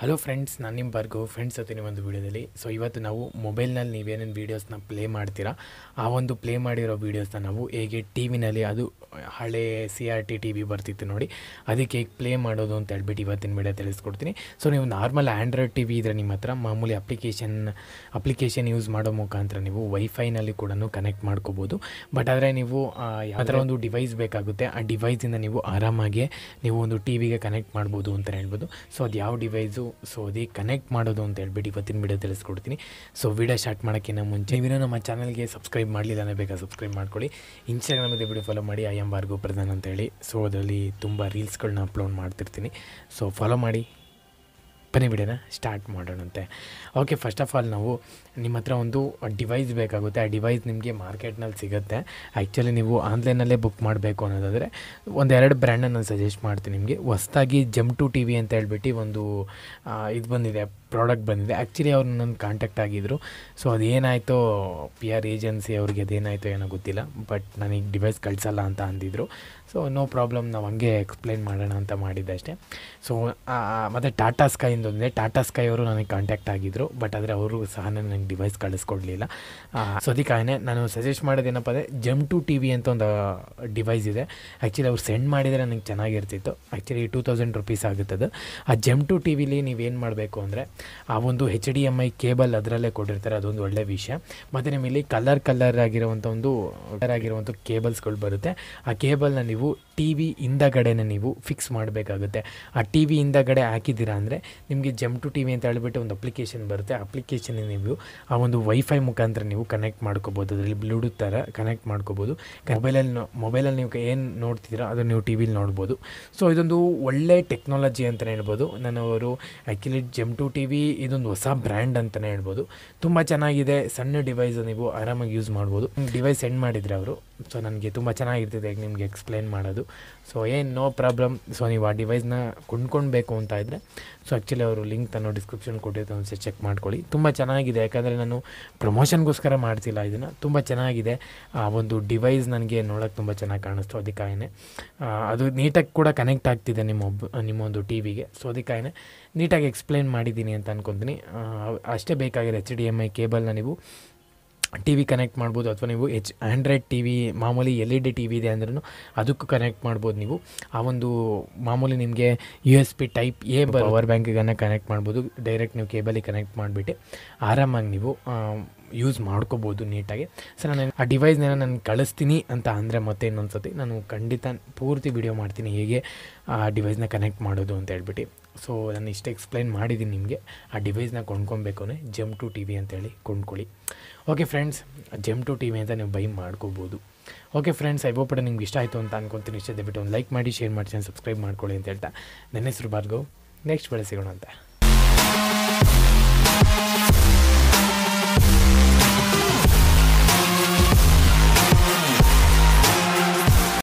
hello friends ನಾನು ನಿಮ್ಮ ಬರ್ಗು friends ಹತ್ತೀನಿ ಒಂದು ವೀಡಿಯೋದಲ್ಲಿ ಸೊ ಇವತ್ತು ನಾವು ಮೊಬೈಲ್ನಲ್ಲಿ ನೀವೇನೇನು ವೀಡಿಯೋಸ್ನ ಪ್ಲೇ ಮಾಡ್ತೀರಾ ಆ ಒಂದು ಪ್ಲೇ ಮಾಡಿರೋ ವೀಡಿಯೋಸ್ನ ನಾವು ಹೇಗೆ ಟಿ ವಿನಲ್ಲಿ ಅದು ಹಳೆ C R T T V ಬರ್ತಿತ್ತು ನೋಡಿ ಅದಕ್ಕೆ ಹೇಗೆ ಪ್ಲೇ ಮಾಡೋದು ಅಂತ ಹೇಳ್ಬಿಟ್ಟು ಇವತ್ತಿನ ವೀಡಿಯೋ ತಿಳಿಸ್ಕೊಡ್ತೀನಿ ಸೊ ನೀವು ನಾರ್ಮಲ್ ಆ್ಯಂಡ್ರಾಯ್ಡ್ ಟಿ ವಿ ಇದ್ರೆ ನಿಮ್ಮ ಹತ್ರ ಮಾಮೂಲಿ ಅಪ್ಲಿಕೇಶನ್ ಅಪ್ಲಿಕೇಶನ್ ಯೂಸ್ ಮಾಡೋ ಮುಖಾಂತರ ನೀವು ವೈಫೈನಲ್ಲಿ ಕೂಡ ಕನೆಕ್ಟ್ ಮಾಡ್ಕೋಬೋದು ಬಟ್ ಆದರೆ ನೀವು ಯಾವ್ದಾರ ಒಂದು ಡಿವೈಸ್ ಬೇಕಾಗುತ್ತೆ ಆ ಡಿವೈಸಿಂದ ನೀವು ಆರಾಮಾಗಿ ನೀವು ಒಂದು ಟಿ ವಿಗೆ ಕನೆಕ್ಟ್ ಮಾಡ್ಬೋದು ಅಂತ ಹೇಳ್ಬೋದು ಸೊ ಅದು ಯಾವ ಡಿವೈಸು ಸೊ ಅದೇ ಕನೆಕ್ಟ್ ಮಾಡೋದು ಅಂತ ಹೇಳ್ಬಿಟ್ಟು ಇವತ್ತಿನ ವಿಡಿಯೋ ತಿಳಿಸ್ಕೊಡ್ತೀನಿ ಸೊ ವಿಡಿಯೋ ಸ್ಟಾರ್ಟ್ ಮಾಡೋಕ್ಕಿಂತ ಮುಂಚೆ ನೀವಿನ ನಮ್ಮ ಚಾನಲ್ಗೆ ಸಬ್ಸ್ಕ್ರೈಬ್ ಮಾಡಲಿಲ್ಲ ಬೇಗ ಬೇಕಾ ಸಬ್ಸ್ಕ್ರೈಬ್ ಮಾಡ್ಕೊಳ್ಳಿ ಇದೆ ವಿಡಿಯೋ ಫಾಲೋ ಮಾಡಿ ಐ ಎಂ ಪ್ರಧಾನ ಅಂತ ಹೇಳಿ ಸೊ ಅದರಲ್ಲಿ ತುಂಬ ರೀಲ್ಸ್ಗಳನ್ನ ಅಪ್ಲೋಡ್ ಮಾಡ್ತಿರ್ತೀನಿ ಸೊ ಫಾಲೋ ಮಾಡಿ ಬನ್ನಿ ಬಿಡೋಣ ಸ್ಟಾರ್ಟ್ ಮಾಡೋಣಂತೆ ಓಕೆ ಫಸ್ಟ್ ಆಫ್ ಆಲ್ ನಾವು ನಿಮ್ಮ ಹತ್ರ ಒಂದು ಡಿವೈಸ್ ಬೇಕಾಗುತ್ತೆ ಆ ಡಿವೈಸ್ ನಿಮಗೆ ಮಾರ್ಕೆಟ್ನಲ್ಲಿ ಸಿಗುತ್ತೆ ಆ್ಯಕ್ಚುಲಿ ನೀವು ಆನ್ಲೈನಲ್ಲೇ ಬುಕ್ ಮಾಡಬೇಕು ಅನ್ನೋದಾದರೆ ಒಂದೆರಡು ಬ್ರ್ಯಾಂಡನ್ನು ನಾನು ಸಜೆಸ್ಟ್ ಮಾಡ್ತೀನಿ ನಿಮಗೆ ಹೊಸ್ದಾಗಿ ಜಮ್ ಟು ಟಿ ವಿ ಅಂತ ಹೇಳ್ಬಿಟ್ಟು ಒಂದು ಇದು ಬಂದಿದೆ ಪ್ರಾಡಕ್ಟ್ ಬಂದಿದೆ ಆ್ಯಕ್ಚುಲಿ ಅವ್ರು ನನ್ನ ಕಾಂಟ್ಯಾಕ್ಟ್ ಆಗಿದ್ದರು ಸೊ ಅದೇನಾಯಿತೋ ಪಿ ಆರ್ ಏಜೆನ್ಸಿ ಅವ್ರಿಗೆ ಅದೇನಾಯಿತು ಏನೋ ಗೊತ್ತಿಲ್ಲ ಬಟ್ ನನಗೆ ಡಿವೈಸ್ ಕಳಿಸಲ್ಲ ಅಂತ ಅಂದಿದ್ರು ಸೊ ನೋ ಪ್ರಾಬ್ಲಮ್ ನಾವು ಹಂಗೆ ಎಕ್ಸ್ಪ್ಲೈನ್ ಮಾಡೋಣ ಅಂತ ಮಾಡಿದ್ದೆ ಅಷ್ಟೇ ಸೊ ಮತ್ತು ಟಾಟಾ ಸ್ಕೈ ಅಂದರೆ ಟಾಟಾ ಸ್ಕೈ ಅವರು ನನಗೆ ಕಾಂಟ್ಯಾಕ್ಟ್ ಆಗಿದ್ದರು ಬಟ್ ಆದರೆ ಅವರು ಸಹ ನನಗೆ ಡಿವೈಸ್ ಕಳಿಸ್ಕೊಡ್ಲಿಲ್ಲ ಸೊ ಅದಕ್ಕೆ ನಾನು ಸಜೆಸ್ಟ್ ಮಾಡೋದೇನಪ್ಪ ಅಂದರೆ ಜಮ್ ಟು ಟಿ ವಿ ಅಂತ ಒಂದು ಡಿವೈಸ್ ಇದೆ ಆ್ಯಕ್ಚುಲಿ ಅವ್ರು ಸೆಂಡ್ ಮಾಡಿದರೆ ನನಗೆ ಚೆನ್ನಾಗಿರ್ತಿತ್ತು ಆ್ಯಕ್ಚುಲಿ ಟೂ ತೌಸಂಡ್ ರುಪೀಸ್ ಆಗುತ್ತದು ಆ ಜಮ್ ಟು ಟಿ ವಿಲಿ ನೀವೇನು ಮಾಡಬೇಕು ಅಂದರೆ ಆ ಒಂದು H D M I cable ಅದರಲ್ಲೇ ಕೊಟ್ಟಿರ್ತಾರೆ ಅದೊಂದು ಒಳ್ಳೆಯ ವಿಷಯ ಮತ್ತು ನಿಮ್ಮಲ್ಲಿ ಕಲರ್ ಕಲರ್ ಆಗಿರುವಂಥ ಒಂದು ಕಲರ್ ಆಗಿರುವಂಥ ಕೇಬಲ್ಸ್ಗಳು ಬರುತ್ತೆ ಆ ಕೇಬಲ್ನ ನೀವು ಟಿ ವಿ ಹಿಂದಗಡೆನೇ ನೀವು ಫಿಕ್ಸ್ ಮಾಡಬೇಕಾಗುತ್ತೆ ಆ ಟಿ ವಿ ಹಿಂದಗಡೆ ಹಾಕಿದ್ದೀರಾ ಅಂದರೆ ನಿಮಗೆ ಜಮ್ ಟು ಟಿ ವಿ ಅಂತ ಹೇಳಿಬಿಟ್ಟು ಒಂದು ಅಪ್ಲಿಕೇಶನ್ ಬರುತ್ತೆ ಅಪ್ಲಿಕೇಶನ್ ನೀವು ಆ ಒಂದು ವೈಫೈ ಮುಖಾಂತರ ನೀವು ಕನೆಕ್ಟ್ ಮಾಡ್ಕೋಬೋದು ಅದರಲ್ಲಿ ಬ್ಲೂಟೂತ್ ಥರ ಕನೆಕ್ಟ್ ಮಾಡ್ಕೋಬೋದು ಮೊಬೈಲಲ್ಲಿ ಮೊಬೈಲಲ್ಲಿ ನೀವು ಏನು ನೋಡ್ತೀರಾ ಅದನ್ನು ನೀವು ಟಿ ವಿಲಿ ನೋಡ್ಬೋದು ಸೊ ಇದೊಂದು ಒಳ್ಳೆ ಟೆಕ್ನಾಲಜಿ ಅಂತಲೇ ಹೇಳ್ಬೋದು ನಾನು ಅವರು ಆ್ಯಕ್ಚುಲಿ ಜಮ್ ಟು ಟಿ ವಿ ಇದೊಂದು ಹೊಸ ಬ್ರ್ಯಾಂಡ್ ಅಂತಲೇ ಹೇಳ್ಬೋದು ತುಂಬ ಚೆನ್ನಾಗಿದೆ ಸಣ್ಣ ಡಿವೈಸ್ ನೀವು ಆರಾಮಾಗಿ ಯೂಸ್ ಮಾಡ್ಬೋದು ಡಿವೈಸ್ ಸೆಂಡ್ ಮಾಡಿದರೆ ಅವರು ಸೊ ನನಗೆ ತುಂಬ ಚೆನ್ನಾಗಿರ್ತದೆ ಹೇಗೆ ನಿಮಗೆ ಎಕ್ಸ್ಪ್ಲೇನ್ ಮಾಡೋದು ಸೊ ಏನು ನೋ ಪ್ರಾಬ್ಲಮ್ ಸೊ ನೀವು ಆ ಡಿವೈಸ್ನ ಕೊಂಡ್ಕೊಳ್ಬೇಕು ಅಂತ ಇದ್ದರೆ ಸೊ ಆ್ಯಕ್ಚುಲಿ ಅವರು ಲಿಂಕ್ ತನ್ನ ಡಿಸ್ಕ್ರಿಪ್ಷನ್ ಕೊಟ್ಟಿರ್ತಾರೆ ಒಂದ್ಸರಿ ಚೆಕ್ ಮಾಡ್ಕೊಳ್ಳಿ ತುಂಬ ಚೆನ್ನಾಗಿದೆ ಯಾಕಂದರೆ ನಾನು ಪ್ರಮೋಷನ್ಗೋಸ್ಕರ ಮಾಡ್ತಿಲ್ಲ ಇದನ್ನು ತುಂಬ ಚೆನ್ನಾಗಿದೆ ಆ ಒಂದು ಡಿವೈಸ್ ನನಗೆ ನೋಡೋಕ್ಕೆ ತುಂಬ ಚೆನ್ನಾಗಿ ಕಾಣಿಸ್ತು ಅದಕ್ಕಾಯೇ ಅದು ನೀಟಾಗಿ ಕೂಡ ಕನೆಕ್ಟ್ ಆಗ್ತಿದೆ ನಿಮ್ಮ ಒಬ್ಬ ನಿಮ್ಮೊಂದು ಟಿ ವಿಗೆ ಸೊ ಅದಕ್ಕಾಯೇ ನೀಟಾಗಿ ಎಕ್ಸ್ಪ್ಲೇನ್ ಮಾಡಿದ್ದೀನಿ ಅಂತ ಅನ್ಕೊತೀನಿ ಅಷ್ಟೇ ಬೇಕಾಗಿದೆ ಎಚ್ ಡಿ ಎಮ್ ಐ ಕೇಬಲ್ನ ನೀವು ಟಿ ವಿ ಕನೆಕ್ಟ್ ಮಾಡ್ಬೋದು ಅಥವಾ ನೀವು ಎಚ್ ಆ್ಯಂಡ್ರಾಯ್ಡ್ ಟಿ ವಿ ಮಾಮೂಲಿ L E D T V ಇದೆ ಅಂದ್ರೂ ಅದಕ್ಕೂ ಕನೆಕ್ಟ್ ಮಾಡ್ಬೋದು ನೀವು ಆ ಒಂದು ಮಾಮೂಲಿ ನಿಮಗೆ U S B type A power ಬ್ಯಾಂಕಿಗನ್ನು ಕನೆಕ್ಟ್ ಮಾಡ್ಬೋದು ಡೈರೆಕ್ಟ್ ನೀವು ಕೇಬಲಿಗೆ ಕನೆಕ್ಟ್ ಮಾಡಿಬಿಟ್ಟು ಆರಾಮಾಗಿ ನೀವು ಯೂಸ್ ಮಾಡ್ಕೋಬೋದು ನೀಟಾಗಿ ಸೊ ನಾನು ಆ ಡಿವೈಸ್ನ ನಾನು ಕಳಿಸ್ತೀನಿ ಅಂತ ಅಂದರೆ ಮತ್ತೆ ಇನ್ನೊಂದು ಸತಿ ನಾನು ಖಂಡಿತ ಪೂರ್ತಿ ವಿಡಿಯೋ ಮಾಡ್ತೀನಿ ಹೇಗೆ ಆ ಡಿವೈಸ್ನ ಕನೆಕ್ಟ್ ಮಾಡೋದು ಅಂತ ಹೇಳ್ಬಿಟ್ಟು ಸೊ ನಾನು ಇಷ್ಟು ಎಕ್ಸ್ಪ್ಲೈನ್ ಮಾಡಿದ್ದೀನಿ ನಿಮಗೆ ಆ ಡಿವೈಸ್ನ ಕೊಂಡ್ಕೊಬೇಕು ಜಮ್ ಟು ಟಿ ವಿ ಅಂತೇಳಿ ಕೊಂಡ್ಕೊಳ್ಳಿ okay friends jam to T V ಅಂತ ನೀವು ಬೈ ಮಾಡ್ಕೋಬೋದು ಓಕೆ ಫ್ರೆಂಡ್ಸ್ ಐ ಹೋಗ್ಬಿಟ್ಟು ನಿಮ್ಗೆ ಇಷ್ಟ ಆಯಿತು ಅಂತ ಅನ್ಕೊಂತೀನಿ ಇಷ್ಟ ದಯವಿಟ್ಟು ಒಂದು ಲೈಕ್ ಮಾಡಿ ಶೇರ್ ಮಾಡಿ ಸಬ್ಸ್ಕ್ರೈಬ್ ಮಾಡ್ಕೊಳ್ಳಿ ಅಂತ ಹೇಳ್ತಾ ನನ್ನ ಹೆಸರು ಭಾರ್ಗವ್ ನೆಕ್ಸ್ಟ್ ಬೆಳೆ ಸಿಗೋಣ ಅಂತ